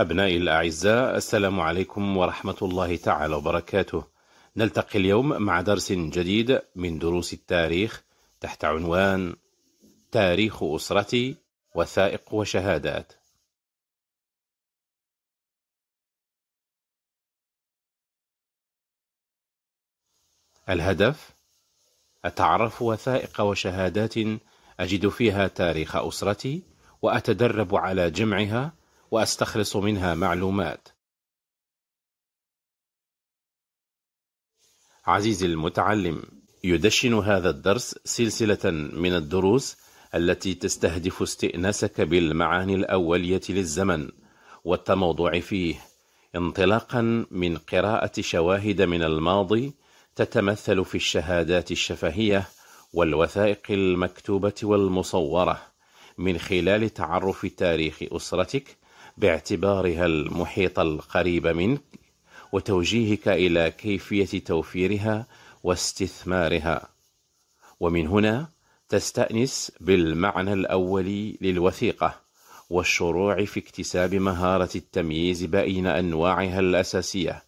أبنائي الأعزاء السلام عليكم ورحمة الله تعالى وبركاته نلتقي اليوم مع درس جديد من دروس التاريخ تحت عنوان تاريخ أسرتي وثائق وشهادات الهدف أتعرف وثائق وشهادات أجد فيها تاريخ أسرتي وأتدرب على جمعها وأستخلص منها معلومات عزيزي المتعلم يدشن هذا الدرس سلسلة من الدروس التي تستهدف استئناسك بالمعاني الأولية للزمن والتموضع فيه انطلاقا من قراءة شواهد من الماضي تتمثل في الشهادات الشفهية والوثائق المكتوبة والمصورة من خلال تعرف تاريخ أسرتك باعتبارها المحيط القريب منك وتوجيهك إلى كيفية توفيرها واستثمارها ومن هنا تستأنس بالمعنى الأولي للوثيقة والشروع في اكتساب مهارة التمييز بين أنواعها الأساسية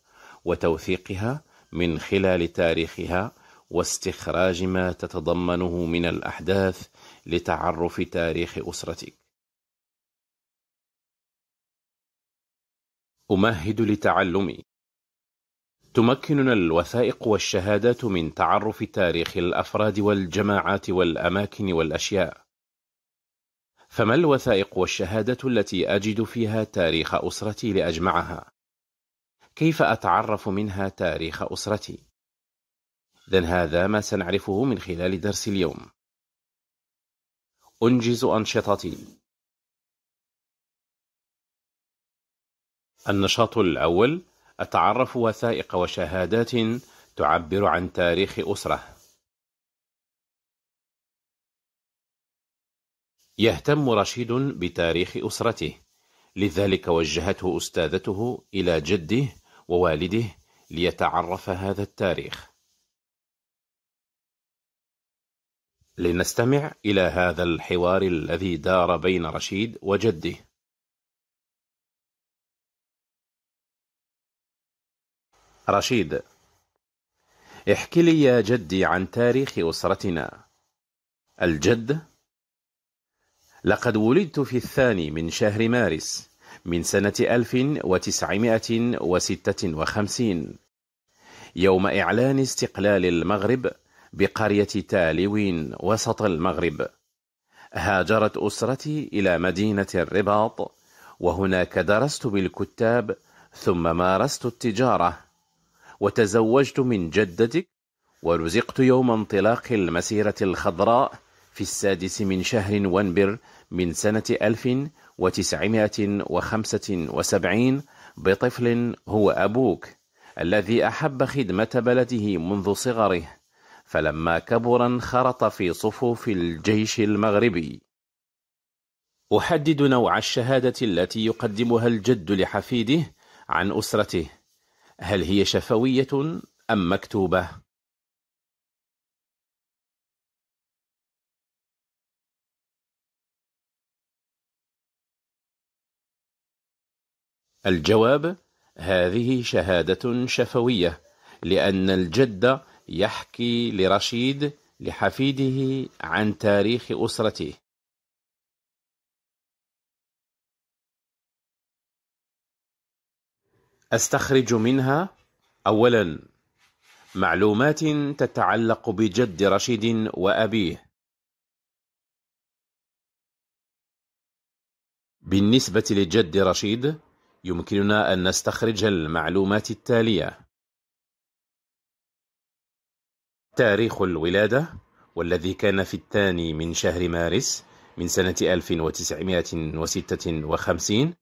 وتوثيقها من خلال تاريخها واستخراج ما تتضمنه من الأحداث لتعرف تاريخ أسرتك أمهد لتعلمي تمكننا الوثائق والشهادات من تعرف تاريخ الأفراد والجماعات والأماكن والأشياء فما الوثائق والشهادة التي أجد فيها تاريخ أسرتي لأجمعها؟ كيف أتعرف منها تاريخ أسرتي؟ ذن هذا ما سنعرفه من خلال درس اليوم أنجز أنشطتي النشاط الأول التعرف وثائق وشهادات تعبر عن تاريخ أسرة يهتم رشيد بتاريخ أسرته لذلك وجهته أستاذته إلى جده ووالده ليتعرف هذا التاريخ لنستمع إلى هذا الحوار الذي دار بين رشيد وجده رشيد احكي لي يا جدي عن تاريخ أسرتنا الجد لقد ولدت في الثاني من شهر مارس من سنة 1956 يوم إعلان استقلال المغرب بقرية تالوين وسط المغرب هاجرت أسرتي إلى مدينة الرباط وهناك درست بالكتاب ثم مارست التجارة وتزوجت من جدتك ورزقت يوم انطلاق المسيرة الخضراء في السادس من شهر ونبر من سنة 1975 بطفل هو أبوك الذي أحب خدمة بلده منذ صغره فلما كبر انخرط في صفوف الجيش المغربي أحدد نوع الشهادة التي يقدمها الجد لحفيده عن أسرته هل هي شفوية أم مكتوبة؟ الجواب هذه شهادة شفوية لأن الجد يحكي لرشيد لحفيده عن تاريخ أسرته أستخرج منها أولا معلومات تتعلق بجد رشيد وأبيه بالنسبة لجد رشيد يمكننا أن نستخرج المعلومات التالية تاريخ الولادة والذي كان في الثاني من شهر مارس من سنة 1956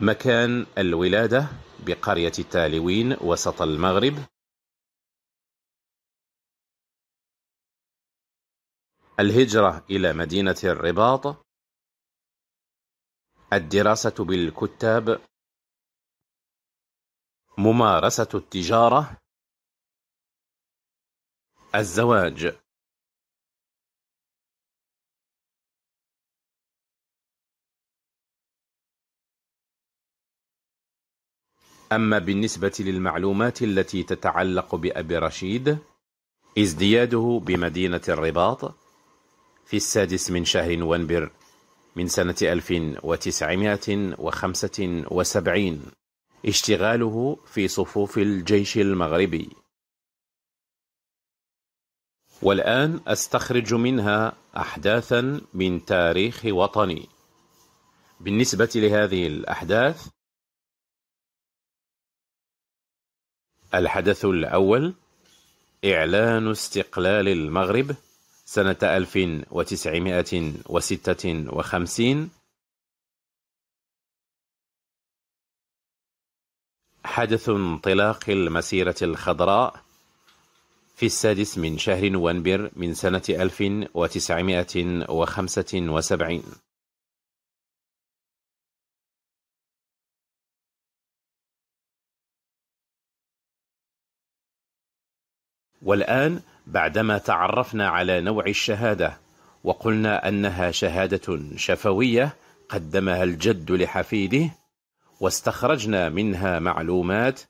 مكان الولادة بقرية تالوين وسط المغرب الهجرة إلى مدينة الرباط الدراسة بالكتاب ممارسة التجارة الزواج أما بالنسبة للمعلومات التي تتعلق بأبي رشيد ازدياده بمدينة الرباط في السادس من شهر نوفمبر من سنة 1975 اشتغاله في صفوف الجيش المغربي والآن أستخرج منها أحداثا من تاريخ وطني بالنسبة لهذه الأحداث الحدث الأول إعلان استقلال المغرب سنة 1956 حدث انطلاق المسيرة الخضراء في السادس من شهر نوفمبر من سنة 1975 والآن بعدما تعرفنا على نوع الشهادة وقلنا أنها شهادة شفوية قدمها الجد لحفيده واستخرجنا منها معلومات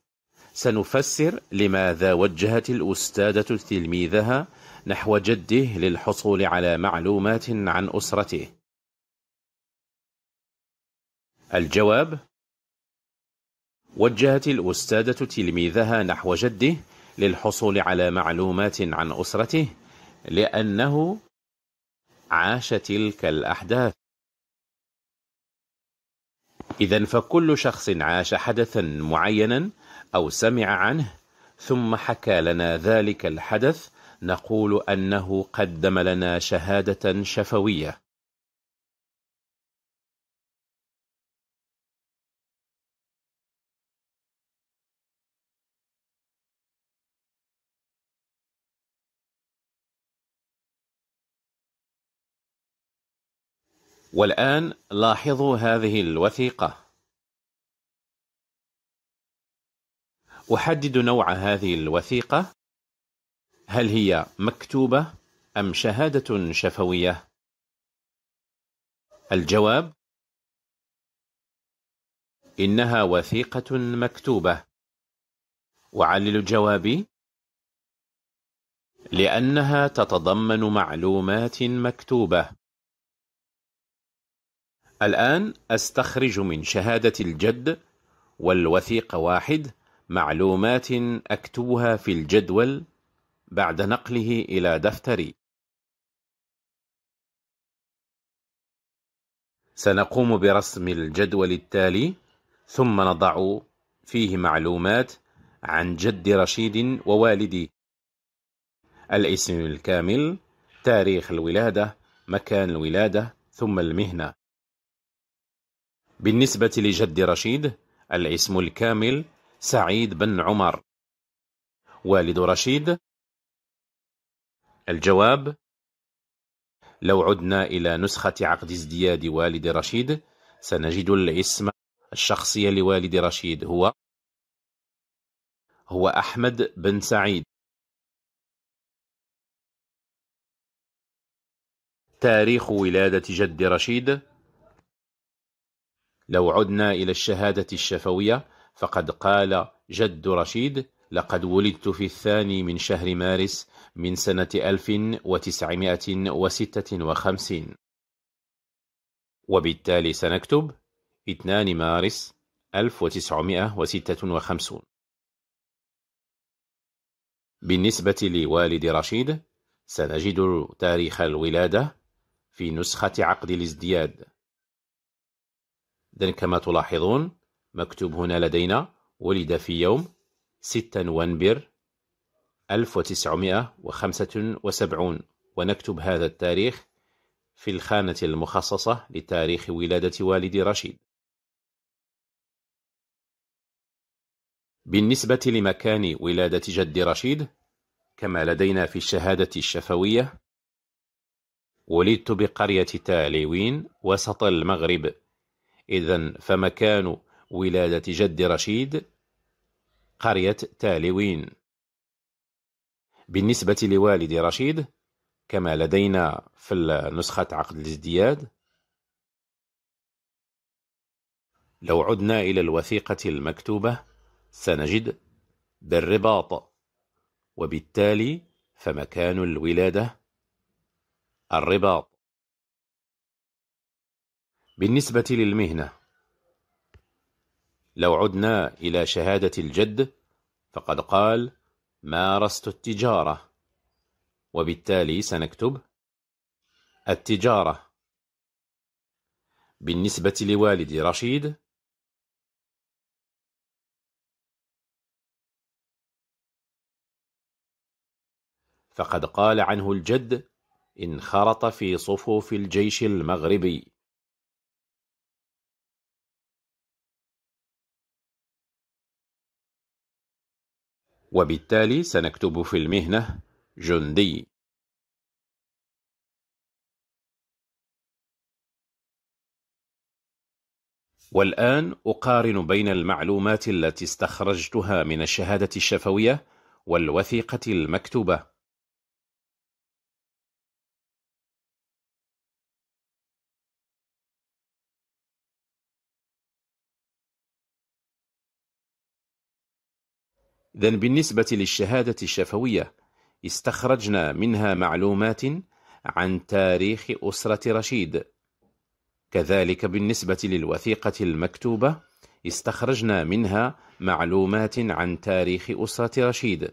سنفسر لماذا وجهت الأستاذة تلميذها نحو جده للحصول على معلومات عن أسرته الجواب وجهت الأستاذة تلميذها نحو جده للحصول على معلومات عن أسرته لأنه عاش تلك الأحداث إذا فكل شخص عاش حدثا معينا أو سمع عنه ثم حكى لنا ذلك الحدث نقول أنه قدم لنا شهادة شفوية والآن لاحظوا هذه الوثيقة أحدد نوع هذه الوثيقة هل هي مكتوبة أم شهادة شفوية؟ الجواب إنها وثيقة مكتوبة وعلل جوابي لأنها تتضمن معلومات مكتوبة الآن أستخرج من شهادة الجد والوثيقة واحد معلومات أكتبها في الجدول بعد نقله إلى دفتري سنقوم برسم الجدول التالي ثم نضع فيه معلومات عن جد رشيد ووالدي الاسم الكامل تاريخ الولادة مكان الولادة ثم المهنة بالنسبة لجد رشيد الاسم الكامل سعيد بن عمر والد رشيد الجواب لو عدنا إلى نسخة عقد ازدياد والد رشيد سنجد الاسم الشخصي لوالد رشيد هو هو أحمد بن سعيد تاريخ ولادة جد رشيد لو عدنا إلى الشهادة الشفوية فقد قال جد رشيد لقد ولدت في الثاني من شهر مارس من سنة 1956 وبالتالي سنكتب 2 مارس 1956 بالنسبة لوالد رشيد سنجد تاريخ الولادة في نسخة عقد الازدياد إذن كما تلاحظون مكتوب هنا لدينا ولد في يوم 6 نوفمبر 1975 ونكتب هذا التاريخ في الخانة المخصصة لتاريخ ولادة والدي رشيد بالنسبة لمكان ولادة جد رشيد كما لدينا في الشهادة الشفوية ولدت بقرية تاليوين وسط المغرب إذا فمكان ولادة جد رشيد قرية تالوين بالنسبة لوالد رشيد كما لدينا في نسخة عقد الازدياد لو عدنا إلى الوثيقة المكتوبة سنجد بالرباط وبالتالي فمكان الولادة الرباط بالنسبة للمهنة لو عدنا إلى شهادة الجد فقد قال مارست التجارة وبالتالي سنكتب التجارة بالنسبة لوالد رشيد فقد قال عنه الجد انخرط في صفوف الجيش المغربي وبالتالي سنكتب في المهنة جندي والآن أقارن بين المعلومات التي استخرجتها من الشهادة الشفوية والوثيقة المكتوبة إذا بالنسبة للشهادة الشفوية استخرجنا منها معلومات عن تاريخ أسرة رشيد كذلك بالنسبة للوثيقة المكتوبة استخرجنا منها معلومات عن تاريخ أسرة رشيد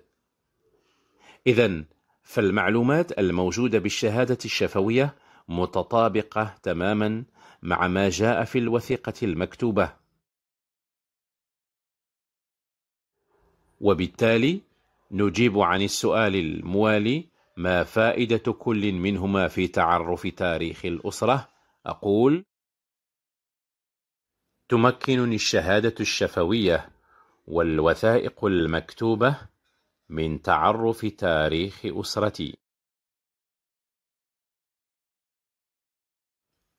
إذا فالمعلومات الموجودة بالشهادة الشفوية متطابقة تماما مع ما جاء في الوثيقة المكتوبة وبالتالي نجيب عن السؤال الموالي ما فائدة كل منهما في تعرف تاريخ الأسرة؟ أقول تمكنني الشهادة الشفوية والوثائق المكتوبة من تعرف تاريخ أسرتي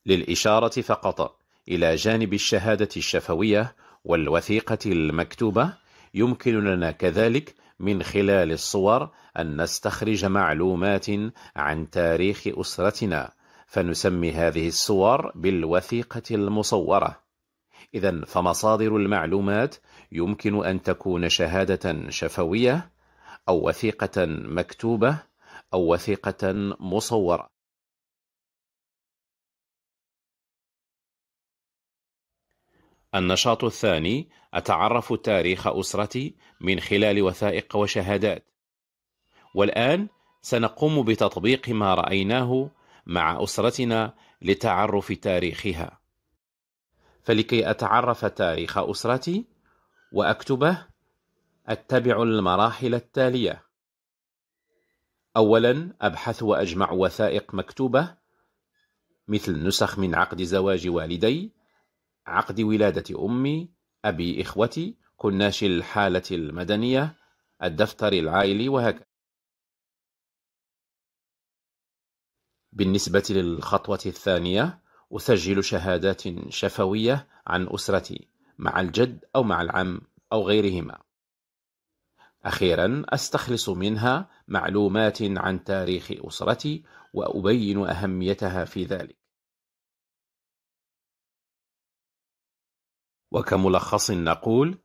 للإشارة فقط إلى جانب الشهادة الشفوية والوثيقة المكتوبة يمكننا كذلك من خلال الصور أن نستخرج معلومات عن تاريخ أسرتنا فنسمي هذه الصور بالوثيقة المصورة إذا فمصادر المعلومات يمكن أن تكون شهادة شفوية أو وثيقة مكتوبة أو وثيقة مصورة النشاط الثاني أتعرف تاريخ أسرتي من خلال وثائق وشهادات والآن سنقوم بتطبيق ما رأيناه مع أسرتنا لتعرف تاريخها فلكي أتعرف تاريخ أسرتي وأكتبه أتبع المراحل التالية أولا أبحث وأجمع وثائق مكتوبة مثل نسخ من عقد زواج والدي عقد ولادة أمي أبي إخوتي كناش الحالة المدنية الدفتر العائلي وهكذا بالنسبة للخطوة الثانية أسجل شهادات شفوية عن أسرتي مع الجد أو مع العم أو غيرهما أخيرا أستخلص منها معلومات عن تاريخ أسرتي وأبين أهميتها في ذلك وكملخص نقول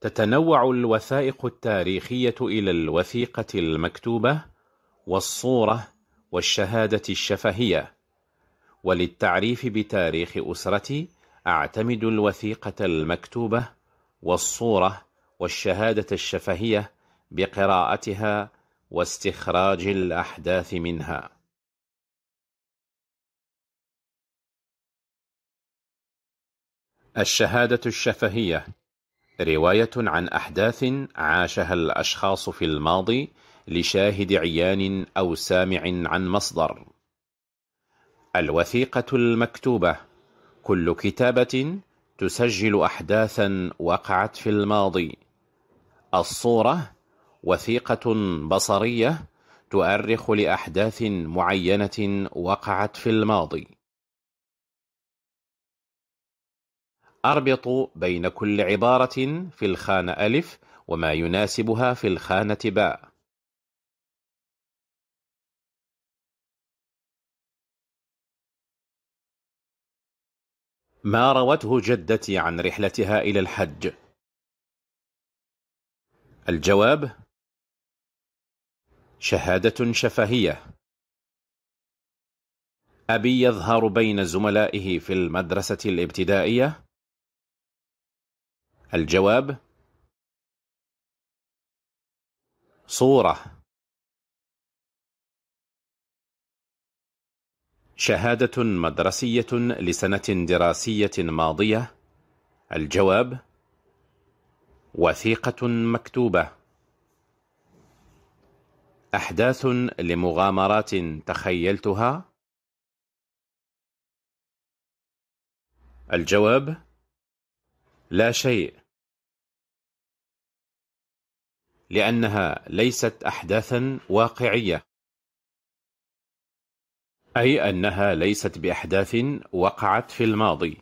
تتنوع الوثائق التاريخية إلى الوثيقة المكتوبة والصورة والشهادة الشفهية وللتعريف بتاريخ أسرتي أعتمد الوثيقة المكتوبة والصورة والشهادة الشفهية بقراءتها واستخراج الأحداث منها الشهادة الشفهية رواية عن أحداث عاشها الأشخاص في الماضي لشاهد عيان أو سامع عن مصدر الوثيقة المكتوبة كل كتابة تسجل أحداثا وقعت في الماضي الصورة وثيقة بصرية تؤرخ لأحداث معينة وقعت في الماضي أربط بين كل عبارة في الخانة ألف وما يناسبها في الخانة باء ما روته جدتي عن رحلتها إلى الحج؟ الجواب شهادة شفهية أبي يظهر بين زملائه في المدرسة الابتدائية الجواب صورة شهادة مدرسية لسنة دراسية ماضية الجواب وثيقة مكتوبة أحداث لمغامرات تخيلتها الجواب لا شيء لأنها ليست أحداثا واقعية أي أنها ليست بأحداث وقعت في الماضي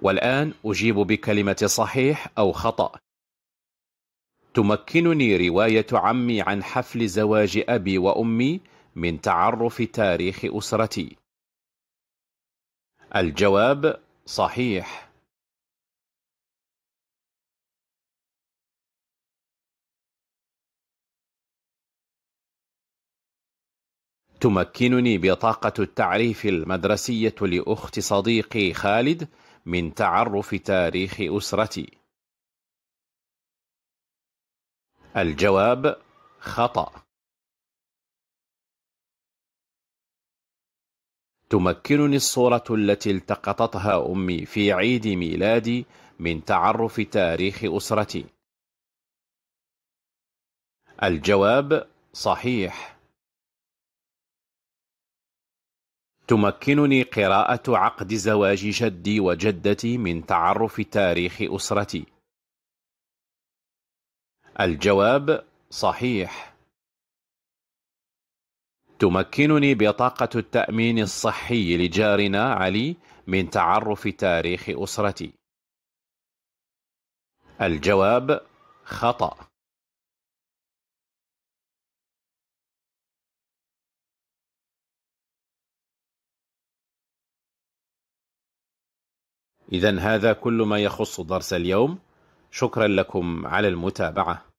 والآن أجيب بكلمة صحيح أو خطأ تمكنني رواية عمي عن حفل زواج أبي وأمي من تعرف تاريخ أسرتي الجواب صحيح تمكنني بطاقة التعريف المدرسية لأخت صديقي خالد من تعرف تاريخ أسرتي الجواب خطأ تمكنني الصورة التي التقطتها أمي في عيد ميلادي من تعرف تاريخ أسرتي الجواب صحيح تمكنني قراءة عقد زواج جدي وجدتي من تعرف تاريخ أسرتي. الجواب صحيح. تمكنني بطاقة التأمين الصحي لجارنا علي من تعرف تاريخ أسرتي. الجواب خطأ إذا هذا كل ما يخص درس اليوم شكرا لكم على المتابعة